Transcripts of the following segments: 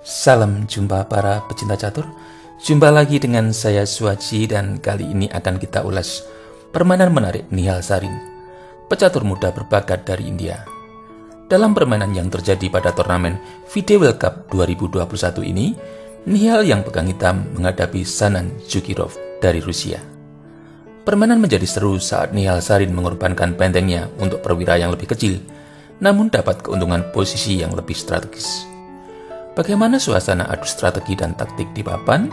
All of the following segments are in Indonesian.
Salam jumpa para pecinta catur. Jumpa lagi dengan saya Suwaji dan kali ini akan kita ulas permainan menarik Nihal Sarin, pecatur muda berbakat dari India. Dalam permainan yang terjadi pada turnamen FIDE World Cup 2021 ini, Nihal yang pegang hitam menghadapi Sanan Jukirov dari Rusia. Permainan menjadi seru saat Nihal Sarin mengorbankan bentengnya untuk perwira yang lebih kecil, namun dapat keuntungan posisi yang lebih strategis. Bagaimana suasana adu strategi dan taktik di papan?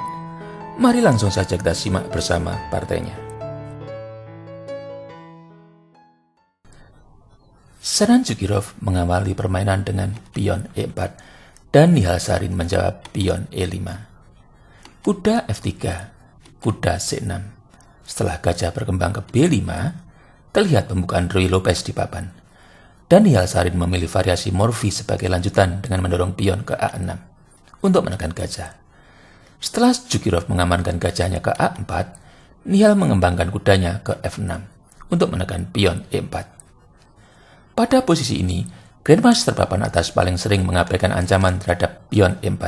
Mari langsung saja kita simak bersama partainya. Seran Jukirov mengawali permainan dengan pion E4 dan Nihal Sarin menjawab pion E5. Kuda F3, kuda C6. Setelah gajah berkembang ke B5, terlihat pembukaan Rui Lopez di papan. Daniel Sarin memilih variasi Morphy sebagai lanjutan dengan mendorong pion ke A6 untuk menekan gajah. Setelah Jukirov mengamankan gajahnya ke A4, Nihal mengembangkan kudanya ke F6 untuk menekan pion E4. Pada posisi ini, Grandmaster papan atas paling sering mengabaikan ancaman terhadap pion E4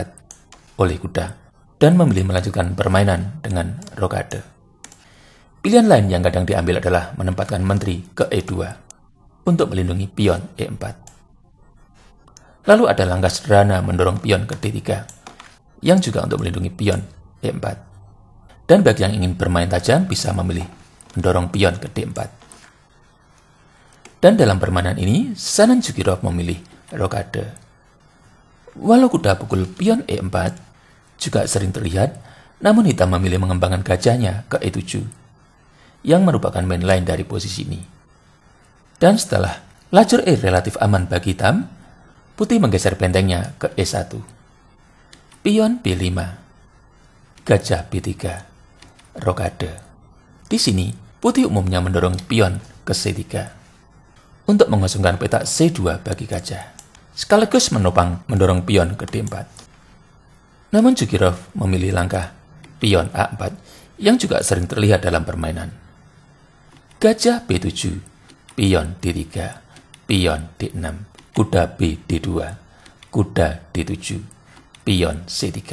oleh kuda dan memilih melanjutkan permainan dengan rokade. Pilihan lain yang kadang diambil adalah menempatkan menteri ke E2 untuk melindungi pion E4. Lalu ada langkah sederhana mendorong pion ke D3, yang juga untuk melindungi pion E4. Dan bagi yang ingin bermain tajam bisa memilih mendorong pion ke D4. Dan dalam permainan ini, Sanan Jukirov memilih rokade. Walau kuda pukul pion E4 juga sering terlihat, namun hitam memilih mengembangkan gajahnya ke E7, yang merupakan main lain dari posisi ini. Dan setelah lajur E relatif aman bagi tam, putih menggeser bentengnya ke E1. Pion B5. Gajah B3. Rokade. Di sini, putih umumnya mendorong pion ke C3 untuk mengosongkan peta C2 bagi gajah, sekaligus menopang mendorong pion ke D4. Namun Jukirov memilih langkah pion A4 yang juga sering terlihat dalam permainan. Gajah B7 pion D3, pion D6, kuda B D2, kuda D7, pion C3.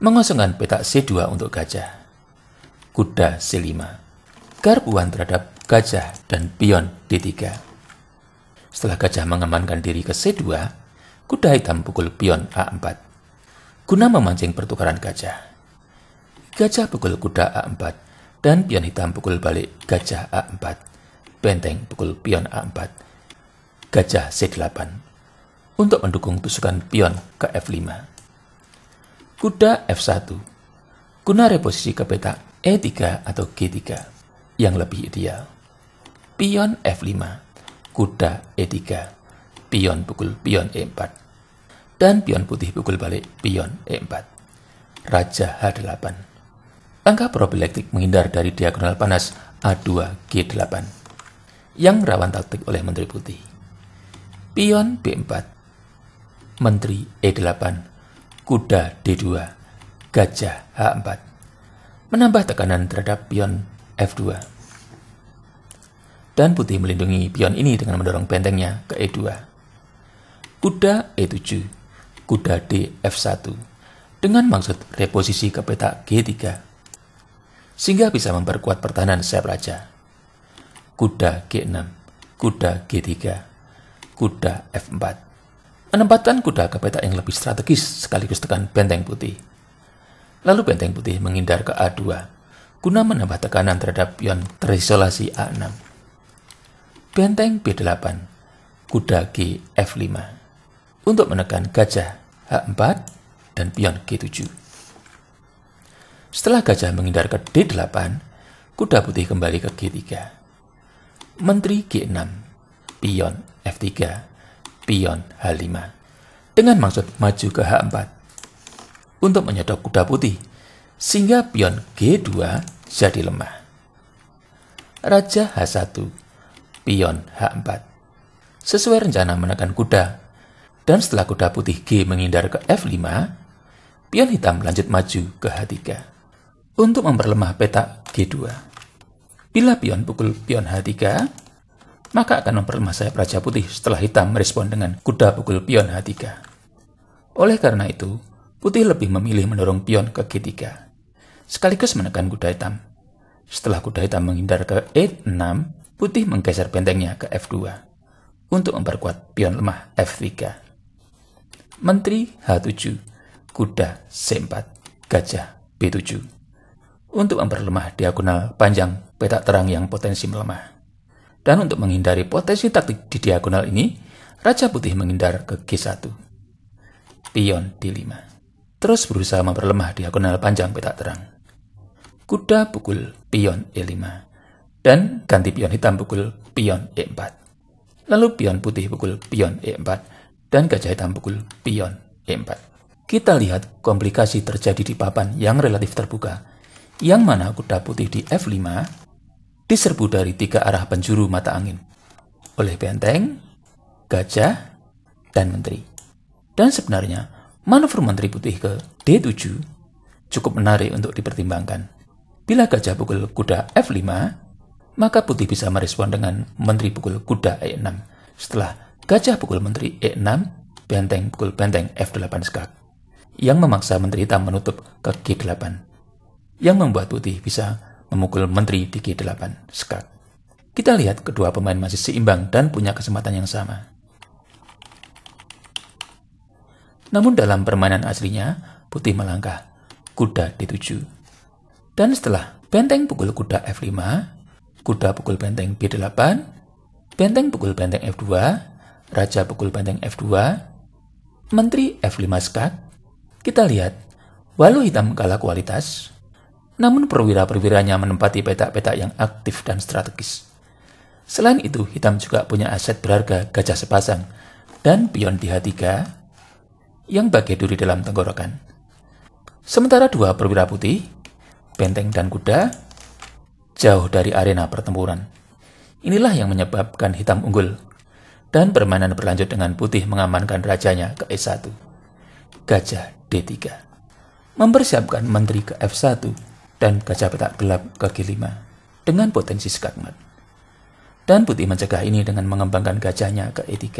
Mengosongkan petak C2 untuk gajah, kuda C5, garpuan terhadap gajah dan pion D3. Setelah gajah mengamankan diri ke C2, kuda hitam pukul pion A4, guna memancing pertukaran gajah. Gajah pukul kuda A4, dan pion hitam pukul balik gajah A4 benteng pukul pion A4, gajah C8, untuk mendukung tusukan pion ke F5. Kuda F1, guna reposisi ke peta E3 atau G3, yang lebih ideal. Pion F5, kuda E3, pion pukul pion E4, dan pion putih pukul balik pion E4. Raja H8. Langkah probelektik menghindar dari diagonal panas A2G8 yang rawan taktik oleh Menteri Putih. Pion B4, Menteri E8, Kuda D2, Gajah H4, menambah tekanan terhadap pion F2. Dan Putih melindungi pion ini dengan mendorong bentengnya ke E2. Kuda E7, Kuda D F1, dengan maksud reposisi ke petak G3, sehingga bisa memperkuat pertahanan sayap raja kuda G6, kuda G3, kuda F4. Menempatkan kuda ke peta yang lebih strategis sekaligus tekan benteng putih. Lalu benteng putih menghindar ke A2, guna menambah tekanan terhadap pion terisolasi A6. Benteng B8, kuda G F5, untuk menekan gajah H4 dan pion G7. Setelah gajah menghindar ke D8, kuda putih kembali ke G3 Menteri G6, pion F3, pion H5, dengan maksud maju ke H4 untuk menyedot kuda putih, sehingga pion G2 jadi lemah. Raja H1, pion H4, sesuai rencana menekan kuda, dan setelah kuda putih G menghindar ke F5, pion hitam lanjut maju ke H3 untuk memperlemah peta G2. Bila pion pukul pion H3, maka akan memperlemah sayap raja putih setelah hitam merespon dengan kuda pukul pion H3. Oleh karena itu, putih lebih memilih mendorong pion ke G3, sekaligus menekan kuda hitam. Setelah kuda hitam menghindar ke E6, putih menggeser bentengnya ke F2 untuk memperkuat pion lemah F3. Menteri H7, kuda C4, gajah B7 untuk memperlemah diagonal panjang petak terang yang potensi melemah. Dan untuk menghindari potensi taktik di diagonal ini, Raja Putih menghindar ke G1. Pion D5. Terus berusaha memperlemah diagonal panjang petak terang. Kuda pukul pion E5. Dan ganti pion hitam pukul pion E4. Lalu pion putih pukul pion E4. Dan gajah hitam pukul pion E4 kita lihat komplikasi terjadi di papan yang relatif terbuka, yang mana kuda putih di F5 diserbu dari tiga arah penjuru mata angin oleh benteng, gajah, dan menteri. Dan sebenarnya, manuver menteri putih ke D7 cukup menarik untuk dipertimbangkan. Bila gajah pukul kuda F5, maka putih bisa merespon dengan menteri pukul kuda E6. Setelah gajah pukul menteri E6, benteng pukul benteng F8 skak, yang memaksa menteri hitam menutup ke G8, yang membuat putih bisa memukul menteri di G8 skak. Kita lihat kedua pemain masih seimbang dan punya kesempatan yang sama. Namun dalam permainan aslinya, putih melangkah, kuda D7. Dan setelah benteng pukul kuda F5, kuda pukul benteng B8, benteng pukul benteng F2, raja pukul benteng F2, menteri F5 skak, kita lihat, walau hitam kalah kualitas, namun perwira-perwiranya menempati petak-petak yang aktif dan strategis. Selain itu, hitam juga punya aset berharga gajah sepasang dan pion di H3 yang bagai duri dalam tenggorokan. Sementara dua perwira putih, benteng dan kuda, jauh dari arena pertempuran. Inilah yang menyebabkan hitam unggul dan permainan berlanjut dengan putih mengamankan rajanya ke E1. Gajah D3. Mempersiapkan menteri ke F1 dan gajah petak gelap kaki lima dengan potensi skakmat. Dan putih mencegah ini dengan mengembangkan gajahnya ke E3.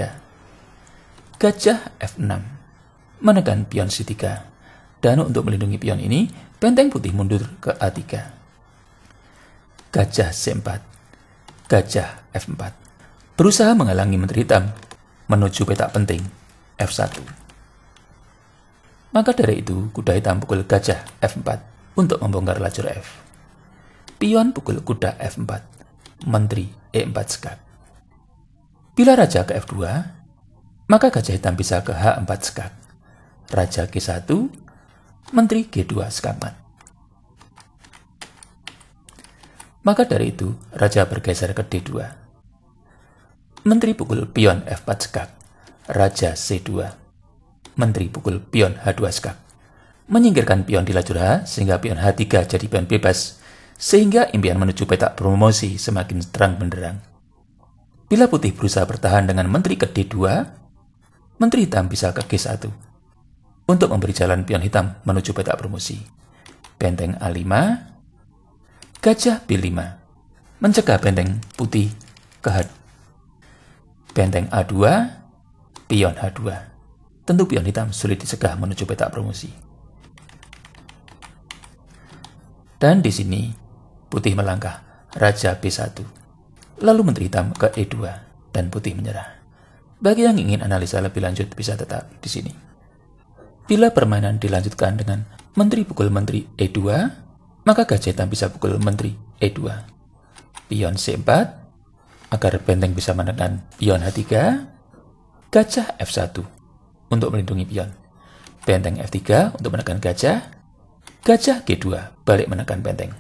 Gajah F6 menekan pion C3 dan untuk melindungi pion ini benteng putih mundur ke A3. Gajah C4 Gajah F4 berusaha menghalangi menteri hitam menuju petak penting F1. Maka dari itu, kuda hitam pukul gajah F4 untuk membongkar lajur F. Pion pukul kuda F4, menteri E4 skak. Bila raja ke F2, maka gajah hitam bisa ke H4 skak. Raja G1, menteri G2 skakmat. Maka dari itu, raja bergeser ke D2. Menteri pukul pion F4 skak, raja C2. Menteri pukul pion H2 skak menyingkirkan pion di lajur H sehingga pion H3 jadi pion bebas, sehingga impian menuju petak promosi semakin terang benderang. Bila putih berusaha bertahan dengan menteri ke D2, menteri hitam bisa ke G1 untuk memberi jalan pion hitam menuju petak promosi. Benteng A5, gajah B5, mencegah benteng putih ke H. Benteng A2, pion H2. Tentu pion hitam sulit dicegah menuju petak promosi. Dan di sini putih melangkah, raja B1. Lalu menteri hitam ke E2 dan putih menyerah. Bagi yang ingin analisa lebih lanjut bisa tetap di sini. Bila permainan dilanjutkan dengan menteri pukul menteri E2, maka gajah hitam bisa pukul menteri E2. Pion C4 agar benteng bisa menekan pion H3, gajah F1 untuk melindungi pion. Benteng F3 untuk menekan gajah, Gajah G2 balik menekan benteng.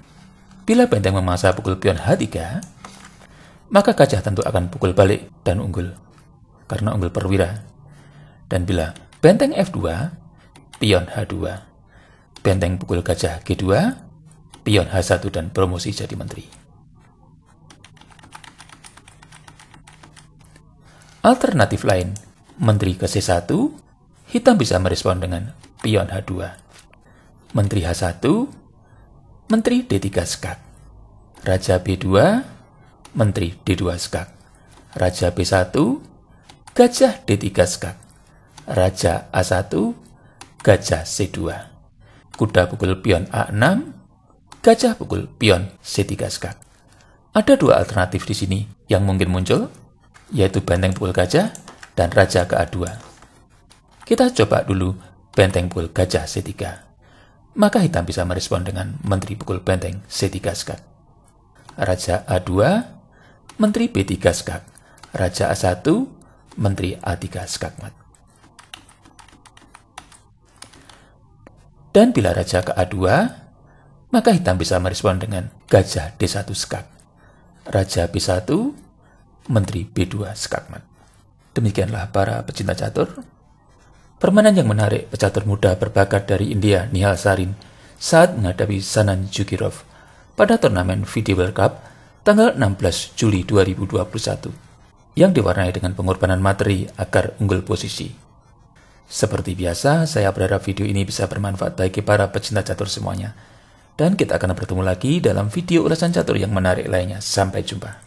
Bila benteng memaksa pukul pion H3, maka gajah tentu akan pukul balik dan unggul, karena unggul perwira. Dan bila benteng F2, pion H2, benteng pukul gajah G2, pion H1 dan promosi jadi menteri. Alternatif lain, menteri ke C1, hitam bisa merespon dengan pion H2 Menteri H1, Menteri D3 skak, Raja B2, Menteri D2 skak, Raja B1, Gajah D3 skak, Raja A1, Gajah C2, Kuda pukul pion A6, Gajah pukul pion C3 skak. Ada dua alternatif di sini yang mungkin muncul, yaitu benteng pukul gajah dan raja ke A2. Kita coba dulu benteng pukul gajah C3 maka hitam bisa merespon dengan Menteri Pukul Benteng C3 Skak. Raja A2, Menteri B3 Skak. Raja A1, Menteri A3 Skakmat. Dan bila raja ke A2, maka hitam bisa merespon dengan gajah D1 skak. Raja B1, menteri B2 skakmat. Demikianlah para pecinta catur. Permainan yang menarik pecatur muda berbakat dari India Nihal Sarin saat menghadapi Sanan Jukirov pada turnamen FIDE World Cup tanggal 16 Juli 2021 yang diwarnai dengan pengorbanan materi agar unggul posisi. Seperti biasa, saya berharap video ini bisa bermanfaat bagi para pecinta catur semuanya. Dan kita akan bertemu lagi dalam video ulasan catur yang menarik lainnya. Sampai jumpa.